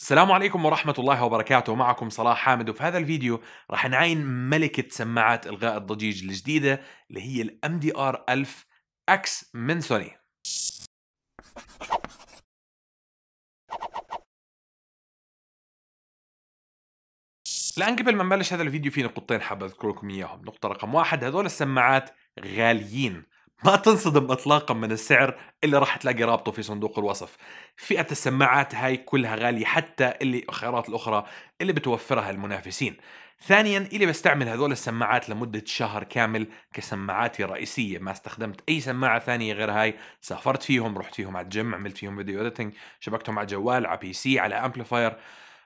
السلام عليكم ورحمة الله وبركاته معكم صلاح حامد وفي هذا الفيديو راح نعاين ملكة سماعات إلغاء الضجيج الجديدة اللي هي الـ MDR 1000 X من سوني لأن قبل ما نبلش هذا الفيديو في نقطتين حاب أذكركم إياهم نقطة رقم واحد هذول السماعات غاليين ما تنصدم اطلاقا من السعر اللي راح تلاقي رابطه في صندوق الوصف فئه السماعات هاي كلها غاليه حتى اللي الخيارات الاخرى اللي بتوفرها المنافسين ثانيا اللي بستعمل هذول السماعات لمدة شهر كامل كسماعاتي الرئيسية ما استخدمت أي سماعة ثانية غير هاي سافرت فيهم رحت فيهم على الجيم عملت فيهم فيديو اديتنج شبكتهم على جوال على بي سي على امبليفاير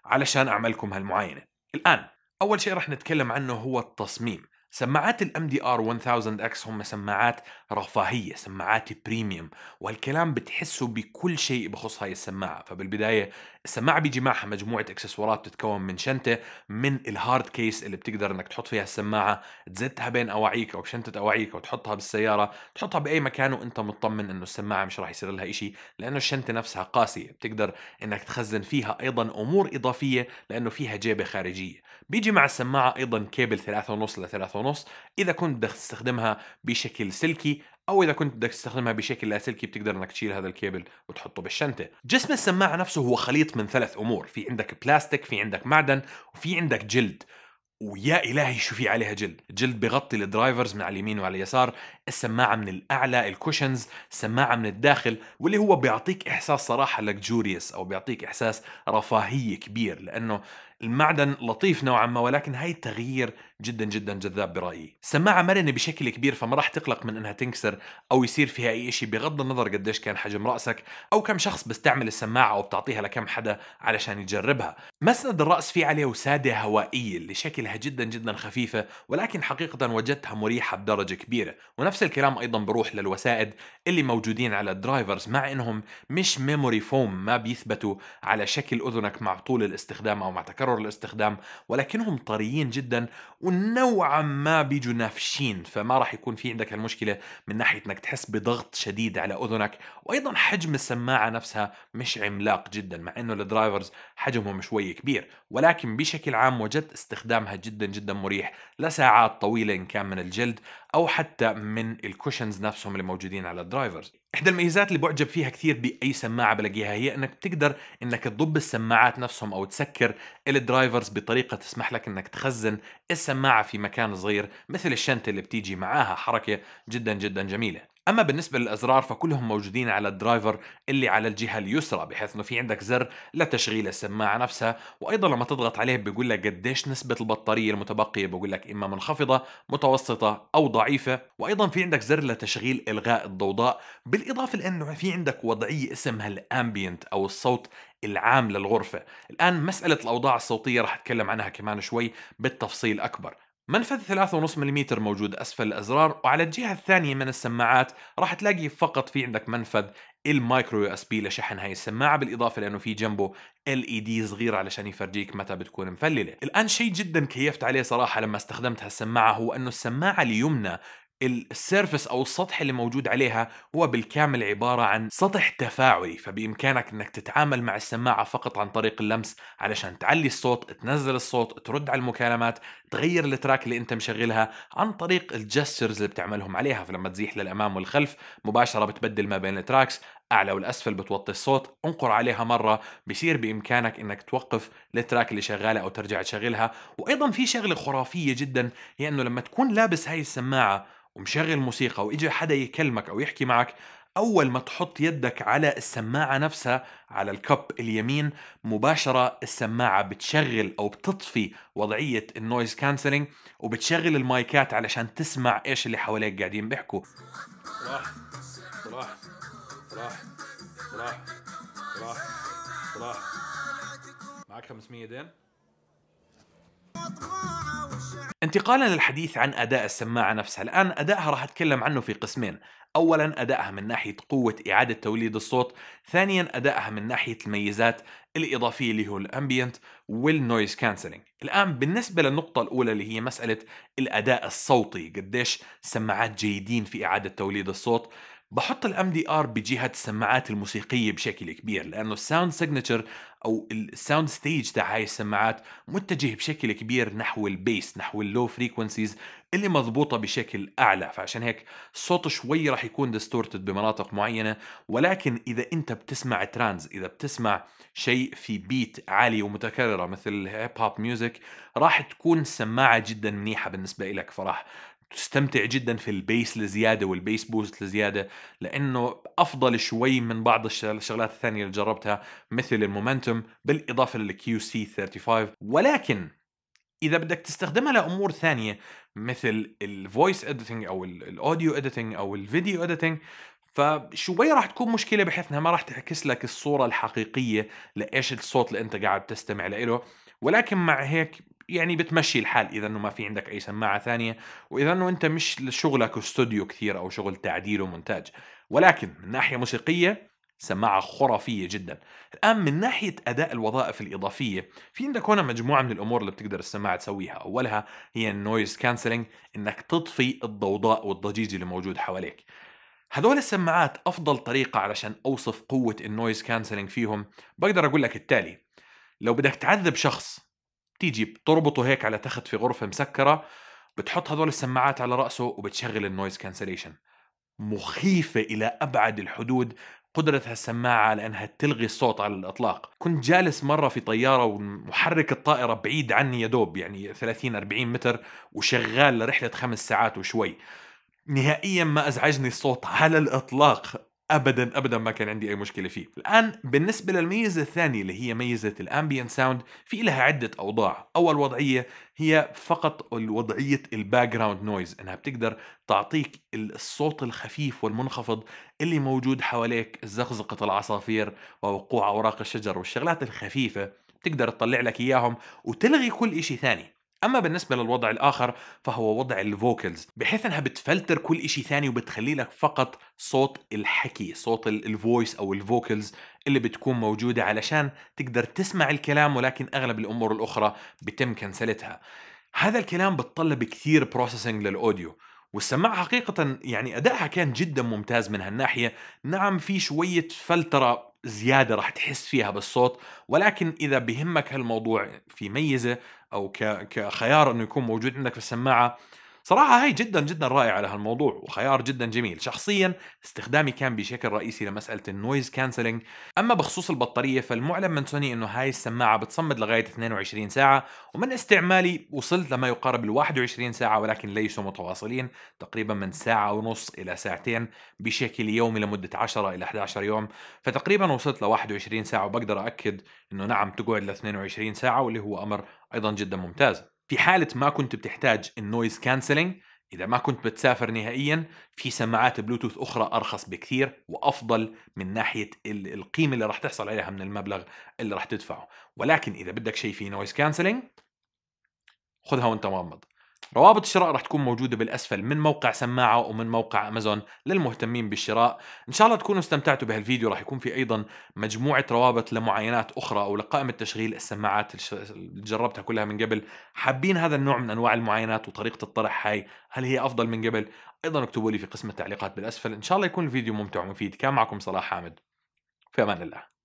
علشان أعملكم هالمعاينة الآن أول شيء رح نتكلم عنه هو التصميم سماعات الام دي ار 1000 اكس هم سماعات رفاهيه سماعات بريميوم وهالكلام بتحسه بكل شيء بخص هاي السماعه فبالبدايه السماعه بيجي معها مجموعه اكسسوارات بتتكون من شنطه من الهارد كيس اللي بتقدر انك تحط فيها السماعه تزتها بين اواعيك او بشنطه اواعيك وتحطها بالسياره تحطها باي مكان وانت مطمن انه السماعه مش راح يصير لها إشي لانه الشنطه نفسها قاسيه بتقدر انك تخزن فيها ايضا امور اضافيه لانه فيها جيبه خارجيه بيجي مع السماعه ايضا كيبل 3.5 ل 3.5 اذا كنت بدك تستخدمها بشكل سلكي او اذا كنت بدك تستخدمها بشكل لاسلكي بتقدر انك تشيل هذا الكيبل وتحطه بالشنطه جسم السماعه نفسه هو خليط من ثلاث امور في عندك بلاستيك في عندك معدن وفي عندك جلد ويا الهي شو في عليها جلد جلد بغطي الدرايفرز من على اليمين وعلى اليسار السماعه من الاعلى الكوشنز السماعه من الداخل واللي هو بيعطيك احساس صراحه لكجوريوس او بيعطيك احساس رفاهيه كبير لانه المعدن لطيف نوعا ما ولكن هاي التغيير جدا جدا جذاب برايي السماعه مرنه بشكل كبير فما راح تقلق من انها تنكسر او يصير فيها اي شيء بغض النظر قديش كان حجم راسك او كم شخص بيستعمل السماعه او بتعطيها لكم حدا علشان يجربها مسند الراس فيه عليه وساده هوائيه اللي شكلها جدا جدا خفيفه ولكن حقيقه وجدتها مريحه بدرجه كبيره ونفس الكلام ايضا بروح للوسائد اللي موجودين على الدرايفرز مع انهم مش ميموري فوم ما بيثبتوا على شكل اذنك مع طول الاستخدام او مع تكرر يتكرر الاستخدام ولكنهم طريين جدا ونوعا ما بيجوا نافشين فما راح يكون في عندك هالمشكله من ناحيه انك تحس بضغط شديد على اذنك وايضا حجم السماعه نفسها مش عملاق جدا مع انه الدرايفرز حجمهم شوي كبير ولكن بشكل عام وجدت استخدامها جدا جدا مريح لساعات طويله ان كان من الجلد او حتى من الكوشنز نفسهم اللي موجودين على الدرايفرز احدى الميزات اللي بعجب فيها كثير باي سماعه بلاقيها هي انك بتقدر انك تضب السماعات نفسهم او تسكر الدرايفرز بطريقه تسمح لك انك تخزن السماعه في مكان صغير مثل الشنطه اللي بتيجي معاها حركه جدا جدا جميله اما بالنسبه للازرار فكلهم موجودين على الدرايفر اللي على الجهه اليسرى بحيث انه في عندك زر لتشغيل السماعه نفسها وايضا لما تضغط عليه بيقول لك قديش نسبه البطاريه المتبقيه بيقول لك اما منخفضه متوسطه او ضعيفه وايضا في عندك زر لتشغيل الغاء الضوضاء بالاضافه لانه في عندك وضعيه اسمها الامبيانت او الصوت العام للغرفه الان مساله الاوضاع الصوتيه راح اتكلم عنها كمان شوي بالتفصيل اكبر منفذ 3.5 ملم موجود أسفل الأزرار وعلى الجهة الثانية من السماعات راح تلاقي فقط في عندك منفذ المايكرو يو اس بي لشحن هاي السماعه بالاضافه لانه في جنبه ال اي دي صغير علشان يفرجيك متى بتكون مفلله الان شيء جدا كيفت عليه صراحه لما استخدمت هالسماعه هو انه السماعه اليمنى السيرفس او السطح اللي موجود عليها هو بالكامل عباره عن سطح تفاعلي فبامكانك انك تتعامل مع السماعه فقط عن طريق اللمس علشان تعلي الصوت تنزل الصوت ترد على المكالمات تغير التراك اللي انت مشغلها عن طريق الجسترز اللي بتعملهم عليها فلما تزيح للامام والخلف مباشره بتبدل ما بين التراكس الاعلى والاسفل بتوطي الصوت انقر عليها مره بصير بامكانك انك توقف التراك اللي شغاله او ترجع تشغلها وايضا في شغله خرافيه جدا هي انه لما تكون لابس هاي السماعه ومشغل موسيقى واجى حدا يكلمك او يحكي معك اول ما تحط يدك على السماعه نفسها على الكب اليمين مباشره السماعه بتشغل او بتطفي وضعيه النويز كانسلينج وبتشغل المايكات علشان تسمع ايش اللي حواليك قاعدين بيحكوا راح راح راح راح معك 500 دين انتقالا للحديث عن اداء السماعه نفسها الان ادائها راح اتكلم عنه في قسمين اولا ادائها من ناحيه قوه اعاده توليد الصوت ثانيا ادائها من ناحيه الميزات الاضافيه اللي هو الامبيانت والنويز كانسلينج الان بالنسبه للنقطه الاولى اللي هي مساله الاداء الصوتي قديش سماعات جيدين في اعاده توليد الصوت بحط الام دي ار بجهه السماعات الموسيقيه بشكل كبير لانه الساوند سيجنتشر او الساوند ستيج تاع هاي السماعات متجه بشكل كبير نحو البيس نحو اللو فريكونسيز اللي مضبوطه بشكل اعلى فعشان هيك الصوت شوي راح يكون ديستورتد بمناطق معينه ولكن اذا انت بتسمع ترانز اذا بتسمع شيء في بيت عالي ومتكرره مثل هيب هوب ميوزك راح تكون سماعه جدا منيحه بالنسبه لك فراح تستمتع جدا في البيس الزياده والبيس بوست الزياده لانه افضل شوي من بعض الشغلات الثانيه اللي جربتها مثل المومنتوم بالاضافه للكيو سي 35 ولكن اذا بدك تستخدمها لامور ثانيه مثل الفويس اديتنج او الاوديو اديتنج او الفيديو اديتنج فشوي راح تكون مشكله بحيث انها ما راح تعكس لك الصوره الحقيقيه لايش الصوت اللي انت قاعد تستمع له ولكن مع هيك يعني بتمشي الحال اذا انه ما في عندك اي سماعه ثانيه واذا انه انت مش شغلك استوديو كثير او شغل تعديل ومونتاج ولكن من ناحيه موسيقيه سماعة خرافية جدا الآن من ناحية أداء الوظائف الإضافية في عندك هنا مجموعة من الأمور اللي بتقدر السماعة تسويها أولها هي النويز كانسلنج إنك تطفي الضوضاء والضجيج اللي موجود حواليك هذول السماعات أفضل طريقة علشان أوصف قوة النويز كانسلنج فيهم بقدر أقول لك التالي لو بدك تعذب شخص بتيجي بتربطه هيك على تخت في غرفه مسكره بتحط هذول السماعات على راسه وبتشغل النويز كانسليشن مخيفه الى ابعد الحدود قدرة هالسماعة على أنها تلغي الصوت على الإطلاق كنت جالس مرة في طيارة ومحرك الطائرة بعيد عني يا دوب يعني 30-40 متر وشغال لرحلة خمس ساعات وشوي نهائيا ما أزعجني الصوت على الإطلاق ابدا ابدا ما كان عندي اي مشكله فيه الان بالنسبه للميزه الثانيه اللي هي ميزه الامبيان ساوند في لها عده اوضاع اول وضعيه هي فقط وضعيه الباك جراوند نويز انها بتقدر تعطيك الصوت الخفيف والمنخفض اللي موجود حواليك زقزقه العصافير ووقوع اوراق الشجر والشغلات الخفيفه تقدر تطلع لك اياهم وتلغي كل شيء ثاني اما بالنسبه للوضع الاخر فهو وضع الفوكلز بحيث انها بتفلتر كل شيء ثاني وبتخلي لك فقط صوت الحكي صوت الفويس او الفوكلز اللي بتكون موجوده علشان تقدر تسمع الكلام ولكن اغلب الامور الاخرى بتم كنسلتها هذا الكلام بتطلب كثير بروسيسنج للاوديو والسماعة حقيقة يعني أدائها كان جدا ممتاز من هالناحية نعم في شوية فلترة زيادة راح تحس فيها بالصوت ولكن إذا بهمك هالموضوع في ميزة أو كخيار أنه يكون موجود عندك في السماعة صراحة هي جدا جدا رائعة لهالموضوع وخيار جدا جميل شخصيا استخدامي كان بشكل رئيسي لمسألة النويز كانسلينج أما بخصوص البطارية فالمعلن من سوني أنه هاي السماعة بتصمد لغاية 22 ساعة ومن استعمالي وصلت لما يقارب ال 21 ساعة ولكن ليسوا متواصلين تقريبا من ساعة ونص إلى ساعتين بشكل يومي لمدة 10 إلى 11 يوم فتقريبا وصلت ل 21 ساعة وبقدر أكد أنه نعم تقعد ل 22 ساعة واللي هو أمر أيضا جدا ممتاز في حاله ما كنت بتحتاج النويز كانسلينج اذا ما كنت بتسافر نهائيا في سماعات بلوتوث اخرى ارخص بكثير وافضل من ناحيه القيمه اللي راح تحصل عليها من المبلغ اللي راح تدفعه ولكن اذا بدك شيء فيه نويز كانسلينج خذها وانت مغمض روابط الشراء رح تكون موجودة بالأسفل من موقع سماعة ومن موقع أمازون للمهتمين بالشراء إن شاء الله تكونوا استمتعتوا بهالفيديو رح يكون في أيضا مجموعة روابط لمعاينات أخرى أو لقائمة تشغيل السماعات اللي جربتها كلها من قبل حابين هذا النوع من أنواع المعاينات وطريقة الطرح هاي هل هي أفضل من قبل أيضا اكتبوا لي في قسم التعليقات بالأسفل إن شاء الله يكون الفيديو ممتع ومفيد كان معكم صلاح حامد في أمان الله